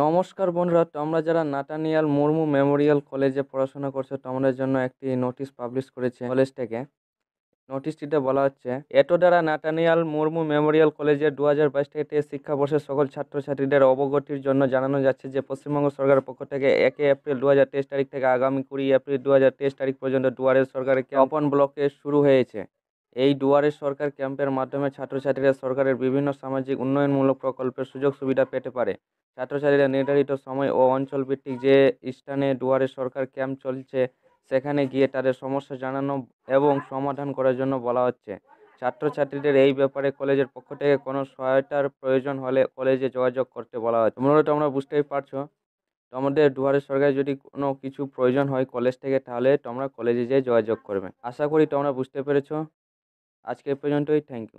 নমস্কার বন্ধুরা তোমরা যারা নাটানিয়াল মুর্মু মেমোরিয়াল কলেজে পড়াশোনা করছো তোমাদের জন্য একটি নোটিশ পাবলিশ করেছে কলেজ থেকে নোটিশটিতে বলা হচ্ছে এটো দ্বারা নাটানিয়াল মুর্মু মেমোরিয়াল কলেজের দু হাজার বাইশ থেকে তেইশ শিক্ষাবর্ষের সকল ছাত্রছাত্রীদের অবগতির জন্য জানানো যাচ্ছে যে পশ্চিমবঙ্গ সরকারের পক্ষ থেকে একে এপ্রিল দু হাজার তেইশ তারিখ থেকে আগামী কুড়ি এপ্রিল দু হাজার তেইশ তারিখ পর্যন্ত দুয়ারের সরকারের ক্যাম্পন ব্লকে শুরু হয়েছে এই দুয়ারে সরকার ক্যাম্পের মাধ্যমে ছাত্রছাত্রীরা সরকারের বিভিন্ন সামাজিক উন্নয়নমূলক প্রকল্পের সুযোগ সুবিধা পেতে পারে ছাত্রছাত্রীরা নির্ধারিত সময় ও অঞ্চলভিত্তিক যে স্থানে দুয়ারে সরকার ক্যাম্প চলছে সেখানে গিয়ে তাদের সমস্যা জানানো এবং সমাধান করার জন্য বলা হচ্ছে ছাত্রছাত্রীদের এই ব্যাপারে কলেজের পক্ষ থেকে কোনো সহায়তার প্রয়োজন হলে কলেজে যোগাযোগ করতে বলা হচ্ছে মূলত তোমরা বুঝতেই পারছো তোমাদের দুয়ারে সরকার যদি কোনো কিছু প্রয়োজন হয় কলেজ থেকে তাহলে তোমরা কলেজে যেয়ে যোগাযোগ করবে আশা করি তোমরা বুঝতে পেরেছো আজকে পর্যন্তই থ্যাংক ইউ